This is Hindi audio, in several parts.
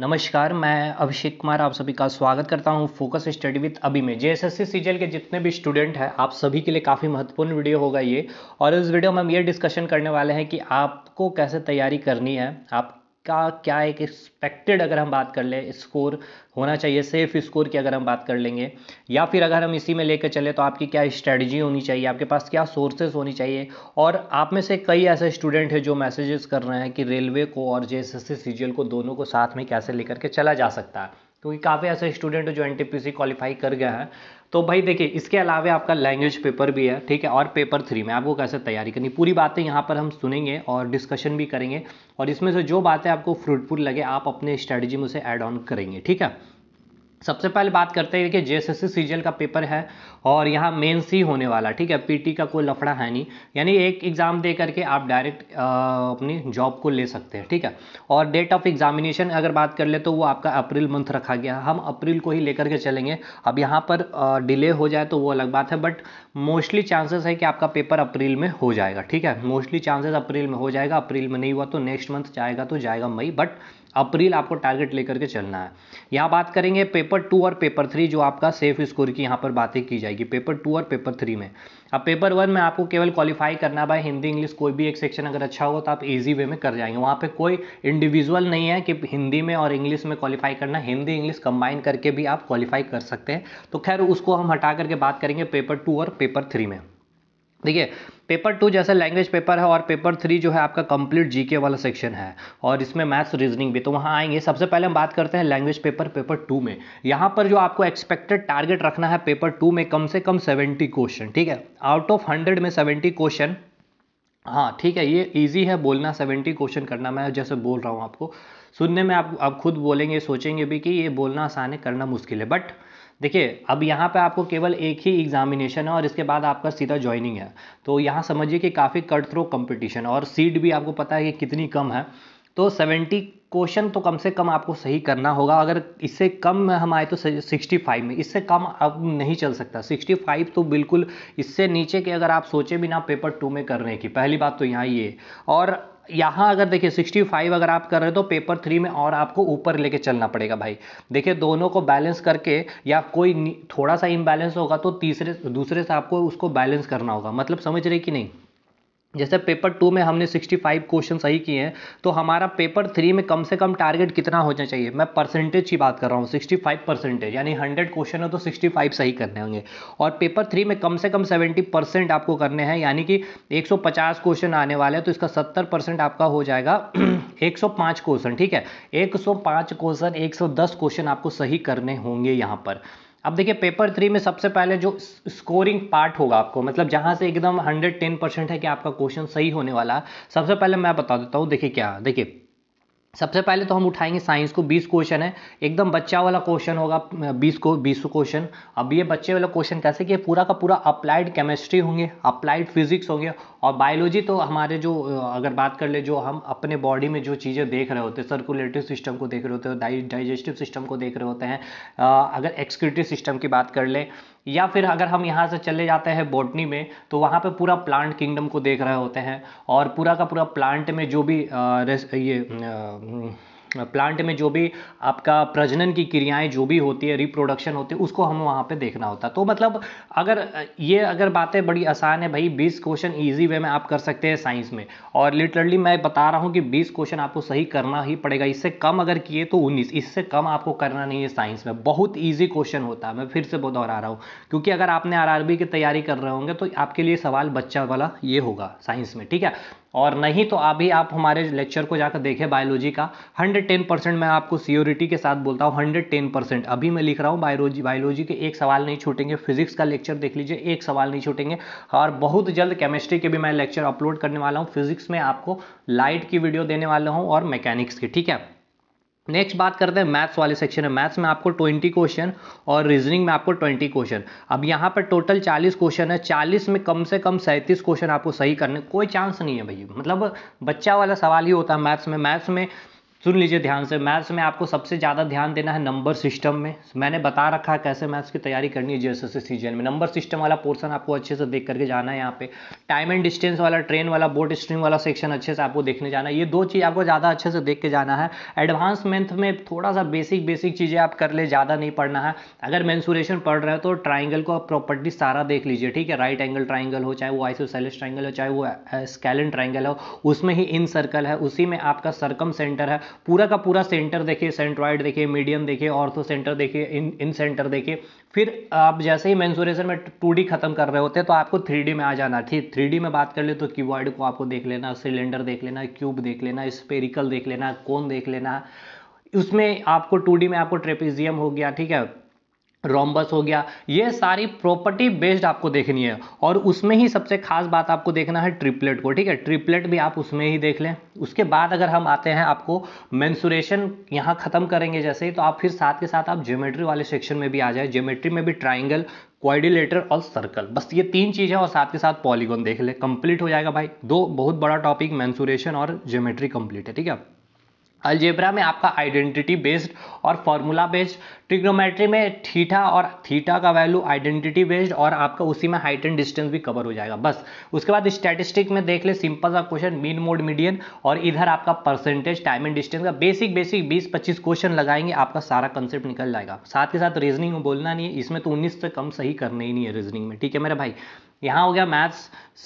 नमस्कार मैं अभिषेक कुमार आप सभी का स्वागत करता हूं फोकस स्टडी विथ अभी में जे एस सीजीएल के जितने भी स्टूडेंट हैं आप सभी के लिए काफ़ी महत्वपूर्ण वीडियो होगा ये और इस वीडियो में हम ये डिस्कशन करने वाले हैं कि आपको कैसे तैयारी करनी है आप का क्या एक एक्सपेक्टेड अगर हम बात कर लें स्कोर होना चाहिए सेफ स्कोर की अगर हम बात कर लेंगे या फिर अगर हम इसी में लेकर चले तो आपकी क्या स्ट्रेटजी होनी चाहिए आपके पास क्या सोर्सेज होनी चाहिए और आप में से कई ऐसे स्टूडेंट हैं जो मैसेजेस कर रहे हैं कि रेलवे को और जे एस को दोनों को साथ में कैसे लेकर के चला जा सकता है क्योंकि काफ़ी ऐसे स्टूडेंट जो एन टी क्वालिफाई कर गए हैं तो भाई देखिए इसके अलावा आपका लैंग्वेज पेपर भी है ठीक है और पेपर थ्री में आपको कैसे तैयारी करनी पूरी बातें यहाँ पर हम सुनेंगे और डिस्कशन भी करेंगे और इसमें से जो बातें आपको फ्रूटफुल लगे आप अपने स्ट्रैटेजी में उसे ऐड ऑन करेंगे ठीक है सबसे पहले बात करते हैं कि जे एस एस का पेपर है और यहाँ मेन सी होने वाला ठीक है पीटी का कोई लफड़ा है नहीं यानी एक एग्ज़ाम दे करके आप डायरेक्ट अपनी जॉब को ले सकते हैं ठीक है और डेट ऑफ एग्जामिनेशन अगर बात कर ले तो वो आपका अप्रैल मंथ रखा गया हम अप्रैल को ही लेकर के चलेंगे अब यहाँ पर डिले हो जाए तो वो अलग बात है बट मोस्टली चांसेस है कि आपका पेपर अप्रैल में हो जाएगा ठीक है मोस्टली चांसेस अप्रैल में हो जाएगा अप्रैल में नहीं हुआ तो नेक्स्ट मंथ जाएगा तो जाएगा मई बट अप्रैल आपको टारगेट लेकर के चलना है यहाँ बात करेंगे पेपर टू और पेपर थ्री जो आपका सेफ स्कोर की यहाँ पर बातें की जाएगी पेपर टू और पेपर थ्री में अब पेपर वन में आपको केवल क्वालिफाई करना भाई हिंदी इंग्लिश कोई भी एक सेक्शन अगर अच्छा हो तो आप इजी वे में कर जाएंगे वहाँ पे कोई इंडिविजुअल नहीं है कि हिंदी में और इंग्लिश में क्वालिफाई करना हिंदी इंग्लिश कंबाइन करके भी आप क्वालिफाई कर सकते हैं तो खैर उसको हम हटा करके बात करेंगे पेपर टू और पेपर थ्री में देखिए पेपर टू जैसा लैंग्वेज पेपर है और पेपर थ्री जो है आपका कंप्लीट जीके वाला सेक्शन है और इसमें मैथ्स रीजनिंग भी तो वहाँ आएंगे सबसे पहले हम बात करते हैं लैंग्वेज पेपर पेपर टू में यहाँ पर जो आपको एक्सपेक्टेड टारगेट रखना है पेपर टू में कम से कम सेवेंटी क्वेश्चन ठीक है आउट ऑफ हंड्रेड में सेवेंटी क्वेश्चन हाँ ठीक है ये ईजी है बोलना सेवेंटी क्वेश्चन करना मैं जैसे बोल रहा हूँ आपको सुनने में आप आप खुद बोलेंगे सोचेंगे भी कि ये बोलना आसान है करना मुश्किल है बट देखिए अब यहाँ पे आपको केवल एक ही एग्जामिनेशन है और इसके बाद आपका सीधा ज्वाइनिंग है तो यहाँ समझिए कि काफ़ी कट थ्रो कम्पिटिशन और सीट भी आपको पता है कि कितनी कम है तो सेवेंटी क्वेश्चन तो कम से कम आपको सही करना होगा अगर इससे कम हम आए तो सिक्सटी फाइव में इससे कम अब नहीं चल सकता सिक्सटी फाइव तो बिल्कुल इससे नीचे के अगर आप सोचे भी ना पेपर टू में करने की पहली बात तो यहाँ ये और यहाँ अगर देखिए 65 अगर आप कर रहे हो तो पेपर थ्री में और आपको ऊपर लेके चलना पड़ेगा भाई देखिए दोनों को बैलेंस करके या कोई थोड़ा सा इम्बैलेंस होगा तो तीसरे दूसरे से आपको उसको बैलेंस करना होगा मतलब समझ रहे कि नहीं जैसे पेपर टू में हमने 65 क्वेश्चन सही किए हैं तो हमारा पेपर थ्री में कम से कम टारगेट कितना होना चाहिए मैं परसेंटेज की बात कर रहा हूँ 65 परसेंटेज यानी 100 क्वेश्चन हो तो 65 सही करने होंगे और पेपर थ्री में कम से कम 70 परसेंट आपको करने हैं यानी कि 150 क्वेश्चन आने वाले हैं तो इसका 70 परसेंट आपका हो जाएगा 105 क्वेश्चन ठीक है 105 क्वेश्चन 110 क्वेश्चन आपको सही करने होंगे यहाँ पर अब देखिए पेपर थ्री में सबसे पहले जो स्कोरिंग पार्ट होगा आपको मतलब जहाँ से एकदम 110 परसेंट है कि आपका क्वेश्चन सही होने वाला है सबसे पहले मैं बता देता हूँ देखिए क्या देखिए सबसे पहले तो हम उठाएंगे साइंस को 20 क्वेश्चन है एकदम बच्चा वाला क्वेश्चन होगा 20 को 20 क्वेश्चन अब ये बच्चे वाला क्वेश्चन कैसे कि पूरा का पूरा अप्लाइड केमिस्ट्री होंगे अप्लाइड फिजिक्स होंगे और बायोलॉजी तो हमारे जो अगर बात कर ले जो हम अपने बॉडी में जो चीज़ें देख रहे होते हैं सर्कुलेटरी सिस्टम को देख रहे होते हैं डाइ डाइजेस्टिव सिस्टम को देख रहे होते हैं अगर एक्सक्यूटिव सिस्टम की बात कर लें या फिर अगर हम यहाँ से चले जाते हैं बॉटनी में तो वहाँ पे पूरा प्लांट किंगडम को देख रहे होते हैं और पूरा का पूरा प्लांट में जो भी आ, ये आ, प्लांट में जो भी आपका प्रजनन की क्रियाएं जो भी होती है रिप्रोडक्शन होती है उसको हम वहाँ पे देखना होता है तो मतलब अगर ये अगर बातें बड़ी आसान है भाई 20 क्वेश्चन इजी वे में आप कर सकते हैं साइंस में और लिटरली मैं बता रहा हूँ कि 20 क्वेश्चन आपको सही करना ही पड़ेगा इससे कम अगर किए तो उन्नीस इससे कम आपको करना नहीं है साइंस में बहुत ईजी क्वेश्चन होता है मैं फिर से दोहरा रहा हूँ क्योंकि अगर आपने आर की तैयारी कर रहे होंगे तो आपके लिए सवाल बच्चा वाला ये होगा साइंस में ठीक है और नहीं तो अभी आप हमारे लेक्चर को जाकर देखें बायोलॉजी का 110 परसेंट मैं आपको सियोरिटी के साथ बोलता हूँ 110 परसेंट अभी मैं लिख रहा हूँ बायोलॉजी बायोलॉजी के एक सवाल नहीं छूटेंगे फिजिक्स का लेक्चर देख लीजिए एक सवाल नहीं छूटेंगे और बहुत जल्द केमिस्ट्री के भी मैं लेक्चर अपलोड करने वाला हूँ फिजिक्स में आपको लाइट की वीडियो देने वाला हूँ और मैकेनिक्स की ठीक है नेक्स्ट बात करते हैं मैथ्स वाले सेक्शन में मैथ्स में आपको 20 क्वेश्चन और रीजनिंग में आपको 20 क्वेश्चन अब यहाँ पर टोटल 40 क्वेश्चन है 40 में कम से कम 37 क्वेश्चन आपको सही करने कोई चांस नहीं है भैया मतलब बच्चा वाला सवाल ही होता है मैथ्स में मैथ्स में सुन लीजिए ध्यान से मैथ्स में आपको सबसे ज़्यादा ध्यान देना है नंबर सिस्टम में मैंने बता रखा है कैसे मैथ्स की तैयारी करनी है जैसे सीजन में नंबर सिस्टम वाला पोर्शन आपको अच्छे से देख करके जाना है यहाँ पे टाइम एंड डिस्टेंस वाला ट्रेन वाला बोट स्ट्रीम वाला सेक्शन अच्छे से आपको देखने जाना है ये दो चीज़ आपको ज़्यादा अच्छे से देख के जाना है एडवांस मैथ में थोड़ा सा बेसिक बेसिक चीज़ें आप कर ले ज़्यादा नहीं पढ़ना है अगर मैंसूरेशन पढ़ रहे हो तो ट्राइंगल को आप प्रॉपर्टी सारा देख लीजिए ठीक है राइट एंगल ट्राइंगल हो चाहे वो सेलिस ट्राइंगल हो चाहे वो स्कैलन ट्राइंगल हो उसमें ही इन सर्कल है उसी में आपका सर्कम सेंटर है पूरा का पूरा सेंटर देखिए सेंट्रॉइड देखिए मीडियम देखिए ऑर्थो सेंटर देखिए इन इन सेंटर देखिए फिर आप जैसे ही मैंसुरेशन में टू खत्म कर रहे होते हैं तो आपको थ्री में आ जाना ठीक थ्री में बात कर ले तो कीवर्ड को आपको देख लेना सिलेंडर देख लेना क्यूब देख लेना स्पेरिकल देख लेना कौन देख लेना उसमें आपको टू में आपको ट्रेपिजियम हो गया ठीक है रोमबस हो गया ये सारी प्रॉपर्टी बेस्ड आपको देखनी है और उसमें ही सबसे खास बात आपको देखना है ट्रिपलेट को ठीक है ट्रिपलेट भी आप उसमें ही देख लें उसके बाद अगर हम आते हैं आपको मेंसुरेशन यहाँ ख़त्म करेंगे जैसे ही तो आप फिर साथ के साथ आप ज्योमेट्री वाले सेक्शन में भी आ जाए ज्योमेट्री में भी ट्राइंगल क्वाइडिलेटर और सर्कल बस ये तीन चीज़ें और साथ के साथ पॉलीगोन देख ले कंप्लीट हो जाएगा भाई दो बहुत बड़ा टॉपिक मैंसुरेशन और ज्योमेट्री कंप्लीट है ठीक है अलजेब्रा में आपका आइडेंटिटी बेस्ड और फॉर्मूला बेस्ड ट्रिग्नोमेट्री में थीटा और थीटा का वैल्यू आइडेंटिटी बेस्ड और आपका उसी में हाइट एंड डिस्टेंस भी कवर हो जाएगा बस उसके बाद स्टैटिस्टिक में देख ले सिंपल सा क्वेश्चन मीन मोड मीडियन और इधर आपका परसेंटेज टाइम एंड डिस्टेंस का बेसिक बेसिक 20-25 क्वेश्चन लगाएंगे आपका सारा कंसेप्ट निकल जाएगा साथ के साथ रीजनिंग बोलना नहीं है इसमें तो उन्नीस से कम सही करने ही नहीं है रीजनिंग में ठीक है मेरा भाई यहाँ हो गया मैथ्स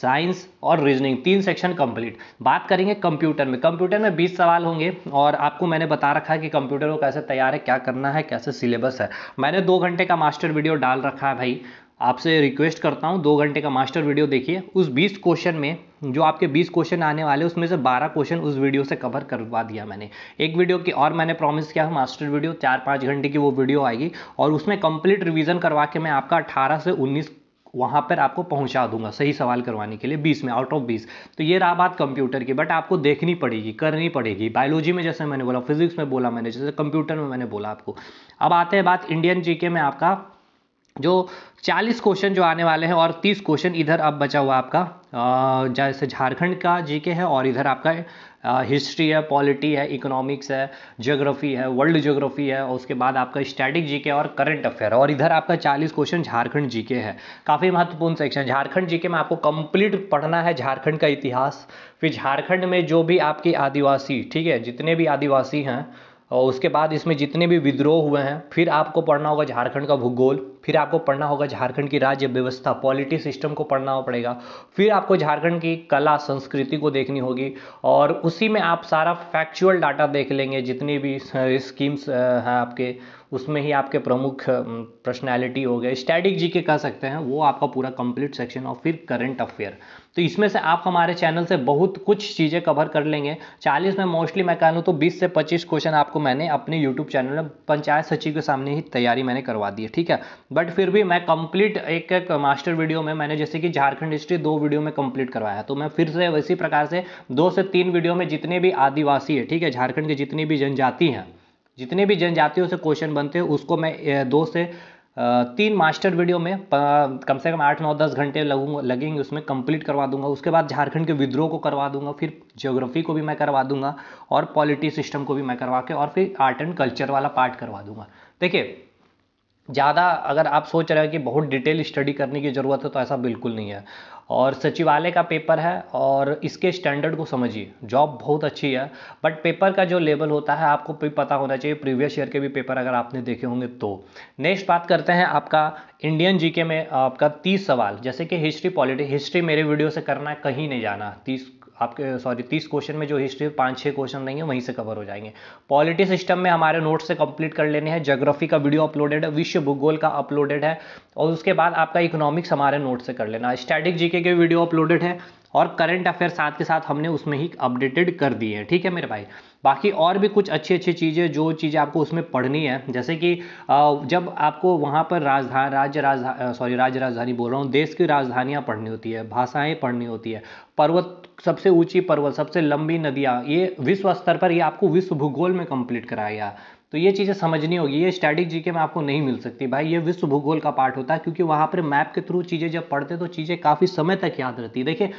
साइंस और रीजनिंग तीन सेक्शन कंप्लीट बात करेंगे कंप्यूटर में कंप्यूटर में 20 सवाल होंगे और आपको मैंने बता रखा है कि कंप्यूटर को कैसे तैयार है क्या करना है कैसे सिलेबस है मैंने दो घंटे का मास्टर वीडियो डाल रखा है भाई आपसे रिक्वेस्ट करता हूँ दो घंटे का मास्टर वीडियो देखिए उस बीस क्वेश्चन में जो आपके बीस क्वेश्चन आने वाले उसमें से बारह क्वेश्चन उस वीडियो से कवर करवा दिया मैंने एक वीडियो की और मैंने प्रॉमिस किया है मास्टर वीडियो चार पाँच घंटे की वो वीडियो आएगी और उसमें कंप्लीट रिविजन करवा के मैं आपका अठारह से उन्नीस वहाँ पर आपको पहुँचा दूंगा सही सवाल करवाने के लिए बीस में आउट ऑफ बीस तो ये रहा बात कंप्यूटर की बट आपको देखनी पड़ेगी करनी पड़ेगी बायोलॉजी में जैसे मैंने बोला फिजिक्स में बोला मैंने जैसे कंप्यूटर में मैंने बोला आपको अब आते हैं बात इंडियन जीके में आपका जो 40 क्वेश्चन जो आने वाले हैं और 30 क्वेश्चन इधर अब बचा हुआ आपका जैसे झारखंड का जीके है और इधर आपका हिस्ट्री है पॉलिटी है इकोनॉमिक्स है ज्योग्राफी है वर्ल्ड ज्योग्राफी है और उसके बाद आपका स्टैटिक जीके और करंट अफेयर और इधर आपका 40 क्वेश्चन झारखंड जीके है काफ़ी महत्वपूर्ण सेक्शन झारखंड जीके में आपको कंप्लीट पढ़ना है झारखंड का इतिहास फिर झारखंड में जो भी आपके आदिवासी ठीक है जितने भी आदिवासी हैं और उसके बाद इसमें जितने भी विद्रोह हुए हैं फिर आपको पढ़ना होगा झारखंड का भूगोल फिर आपको पढ़ना होगा झारखंड की राज्य व्यवस्था पॉलिटी सिस्टम को पढ़ना पड़ेगा फिर आपको झारखंड की कला संस्कृति को देखनी होगी और उसी में आप सारा फैक्चुअल डाटा देख लेंगे जितनी भी स्कीम्स हैं आपके उसमें ही आपके प्रमुख पर्सनैलिटी हो गए स्टैटिक जी के कह सकते हैं वो आपका पूरा कंप्लीट सेक्शन और फिर करंट अफेयर तो इसमें से आप हमारे चैनल से बहुत कुछ चीज़ें कवर कर लेंगे 40 में मोस्टली मैं कहूँ तो 20 से 25 क्वेश्चन आपको मैंने अपने यूट्यूब चैनल में पंचायत सचिव के सामने ही तैयारी मैंने करवा दी है ठीक है बट फिर भी मैं कंप्लीट एक एक मास्टर वीडियो में मैंने जैसे कि झारखंड हिस्ट्री दो वीडियो में कंप्लीट करवाया तो मैं फिर से वैसी प्रकार से दो से तीन वीडियो में जितने भी आदिवासी है ठीक है झारखंड की जितनी भी जनजाति हैं जितने भी जनजातियों से क्वेश्चन बनते हैं उसको मैं दो से तीन मास्टर वीडियो में कम से कम आठ नौ दस घंटे लगूंगा लगेंगे उसमें कंप्लीट करवा दूंगा उसके बाद झारखंड के विद्रोह को करवा दूंगा फिर ज्योग्राफी को भी मैं करवा दूंगा और पॉलिटी सिस्टम को भी मैं करवा के और फिर आर्ट एंड कल्चर वाला पार्ट करवा दूंगा देखिए ज़्यादा अगर आप सोच रहे हो कि बहुत डिटेल स्टडी करने की ज़रूरत है तो ऐसा बिल्कुल नहीं है और सचिवालय का पेपर है और इसके स्टैंडर्ड को समझिए जॉब बहुत अच्छी है बट पेपर का जो लेवल होता है आपको भी पता होना चाहिए प्रीवियस ईयर के भी पेपर अगर आपने देखे होंगे तो नेक्स्ट बात करते हैं आपका इंडियन जीके में आपका तीस सवाल जैसे कि हिस्ट्री पॉलिटी हिस्ट्री मेरे वीडियो से करना है कहीं नहीं जाना तीस आपके सॉरी तीस क्वेश्चन में जो हिस्ट्री पाँच छः क्वेश्चन रहेंगे वहीं से कवर हो जाएंगे पॉलिटी सिस्टम में हमारे नोट से कंप्लीट कर लेने हैं जोग्राफी का वीडियो अपलोडेड है विश्व भूगोल का अपलोडेड है और उसके बाद आपका इकोनॉमिक्स हमारे नोट से कर लेना स्टैटिक जीके के वीडियो अपलोडेड है और करंट अफेयर साथ के साथ हमने उसमें ही अपडेटेड कर दिए हैं ठीक है मेरे भाई बाकी और भी कुछ अच्छी अच्छी चीज़ें जो चीज़ें आपको उसमें पढ़नी है जैसे कि जब आपको वहाँ पर राजधान राज्य राजधानी सॉरी राज्य राजधानी बोल रहा हूँ देश की राजधानियाँ पढ़नी होती है भाषाएँ पढ़नी होती है पर्वत सबसे ऊंची पर्वत सबसे लंबी नदियाँ ये विश्व स्तर पर ये आपको विश्व भूगोल में कंप्लीट कराया गया तो ये चीज़ें समझनी होगी ये स्टैटिक जीके में आपको नहीं मिल सकती भाई ये विश्व भूगोल का पार्ट होता है क्योंकि वहाँ पर मैप के थ्रू चीज़ें जब पढ़ते तो चीज़ें काफ़ी समय तक याद रहती है देखिए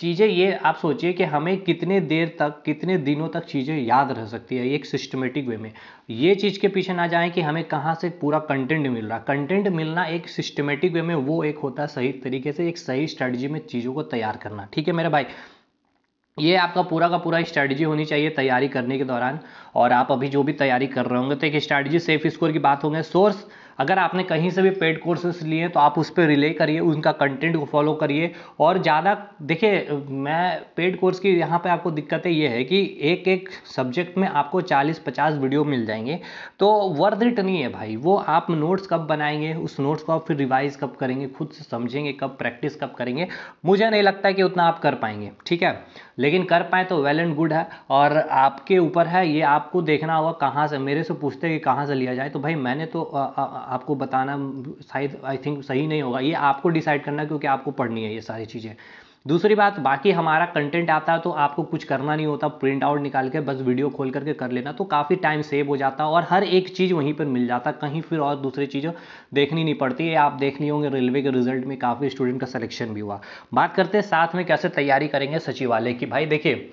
चीज़ें ये आप सोचिए कि हमें कितने देर तक कितने दिनों तक चीज़ें याद रह सकती है एक सिस्टमेटिक वे में ये चीज़ के पीछे ना जाएं कि हमें कहाँ से पूरा कंटेंट मिल रहा कंटेंट मिलना एक सिस्टमेटिक वे में वो एक होता है सही तरीके से एक सही स्ट्रैटेजी में चीज़ों को तैयार करना ठीक है मेरे भाई ये आपका पूरा का पूरा स्ट्रैटेजी होनी चाहिए तैयारी करने के दौरान और आप अभी जो भी तैयारी कर रहे होंगे तो एक स्ट्रैटेजी सेफ स्कोर की बात होंगे सोर्स अगर आपने कहीं से भी पेड कोर्सेस लिए तो आप उस पर रिले करिए उनका कंटेंट को फॉलो करिए और ज़्यादा देखिए मैं पेड कोर्स की यहाँ पे आपको दिक्कतें ये है कि एक एक सब्जेक्ट में आपको 40-50 वीडियो मिल जाएंगे तो वर्थ इट नहीं है भाई वो आप नोट्स कब बनाएंगे उस नोट्स को आप फिर रिवाइज कब करेंगे खुद से समझेंगे कब प्रैक्टिस कब करेंगे मुझे नहीं लगता कि उतना आप कर पाएंगे ठीक है लेकिन कर पाए तो वेल एंड गुड है और आपके ऊपर है ये आपको देखना होगा कहाँ से मेरे से पूछते हैं कि कहाँ से लिया जाए तो भाई मैंने तो आ, आ, आपको बताना शायद आई थिंक सही नहीं होगा ये आपको डिसाइड करना क्योंकि आपको पढ़नी है ये सारी चीज़ें दूसरी बात बाकी हमारा कंटेंट आता है तो आपको कुछ करना नहीं होता प्रिंट आउट निकाल के बस वीडियो खोल करके कर लेना तो काफ़ी टाइम सेव हो जाता है और हर एक चीज़ वहीं पर मिल जाता कहीं फिर और दूसरी चीज़ें देखनी नहीं पड़ती है आप देख लिए होंगे रेलवे के रिजल्ट में काफ़ी स्टूडेंट का सिलेक्शन भी हुआ बात करते हैं साथ में कैसे तैयारी करेंगे सचिवालय की भाई देखिए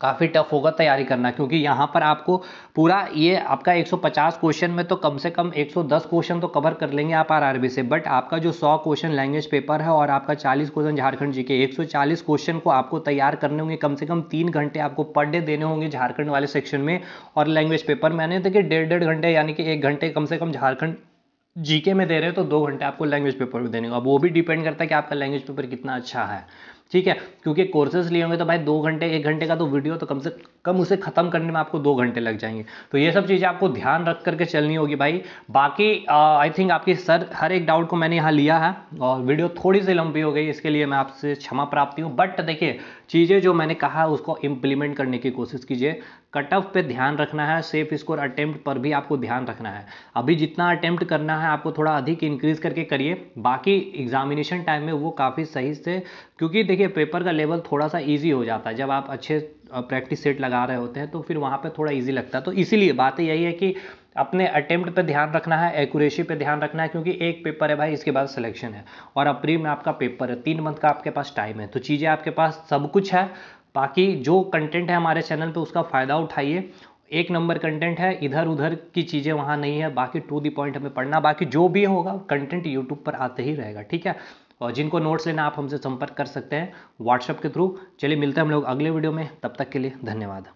काफ़ी टफ होगा तैयारी करना क्योंकि यहाँ पर आपको पूरा ये आपका 150 क्वेश्चन में तो कम से कम 110 क्वेश्चन तो कवर कर लेंगे आप आरआरबी से बट आपका जो 100 क्वेश्चन लैंग्वेज पेपर है और आपका 40 क्वेश्चन झारखंड जी के 140 क्वेश्चन को आपको तैयार करने होंगे कम से कम तीन घंटे आपको पर डे देने होंगे झारखंड वाले सेक्शन में और लैंग्वेज पेपर मैंने देखिए डेढ़ डेढ़ घंटे यानी कि एक घंटे कम से कम झारखंड जीके में दे रहे हो तो दो घंटे आपको लैंग्वेज पेपर में देने होगा वो भी डिपेंड करता है कि आपका लैंग्वेज पेपर कितना अच्छा है ठीक है क्योंकि कोर्सेज लिए होंगे तो भाई दो घंटे एक घंटे का तो वीडियो तो कम से कम उसे ख़त्म करने में आपको दो घंटे लग जाएंगे तो ये सब चीज़ें आपको ध्यान रख करके चलनी होगी भाई बाकी आई थिंक आपकी सर हर एक डाउट को मैंने यहाँ लिया है और वीडियो थोड़ी सी लंबी हो गई इसके लिए मैं आपसे क्षमा प्राप्ति हूँ बट देखिए चीज़ें जो मैंने कहा है उसको इम्प्लीमेंट करने की कोशिश कीजिए कट ऑफ पे ध्यान रखना है सेफ स्कोर अटेम्प्ट पर भी आपको ध्यान रखना है अभी जितना अटेम्प्ट करना है आपको थोड़ा अधिक इंक्रीज करके करिए बाकी एग्जामिनेशन टाइम में वो काफ़ी सही से क्योंकि देखिए पेपर का लेवल थोड़ा सा ईजी हो जाता है जब आप अच्छे प्रैक्टिस सेट लगा रहे होते हैं तो फिर वहाँ पर थोड़ा इजी लगता है तो इसीलिए बात यही है कि अपने अटेम्प्ट पे ध्यान रखना है एक्यूरेसी पे ध्यान रखना है क्योंकि एक पेपर है भाई इसके बाद सिलेक्शन है और अप्रैल में आपका पेपर है तीन मंथ का आपके पास टाइम है तो चीज़ें आपके पास सब कुछ है बाकी जो कंटेंट है हमारे चैनल पे उसका फ़ायदा उठाइए एक नंबर कंटेंट है इधर उधर की चीज़ें वहाँ नहीं है बाकी टू दी पॉइंट हमें पढ़ना बाकी जो भी होगा कंटेंट यूट्यूब पर आते ही रहेगा ठीक है और जिनको नोट्स लेना आप हमसे संपर्क कर सकते हैं व्हाट्सएप के थ्रू चलिए मिलते हैं हम लोग अगले वीडियो में तब तक के लिए धन्यवाद